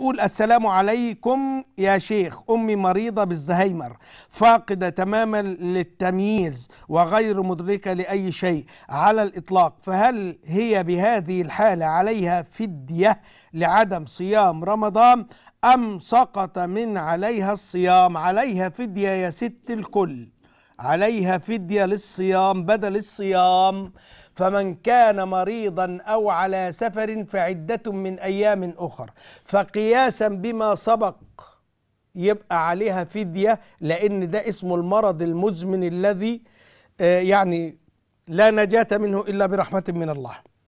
بتقول السلام عليكم يا شيخ أمي مريضة بالزهايمر فاقدة تماما للتمييز وغير مدركة لأي شيء على الإطلاق فهل هي بهذه الحالة عليها فدية لعدم صيام رمضان أم سقط من عليها الصيام عليها فدية يا ست الكل عليها فدية للصيام بدل الصيام فمن كان مريضا أو على سفر فعدة من أيام أخر فقياسا بما سبق يبقى عليها فدية لأن ده اسمه المرض المزمن الذي آه، يعني لا نجاة منه إلا برحمة من الله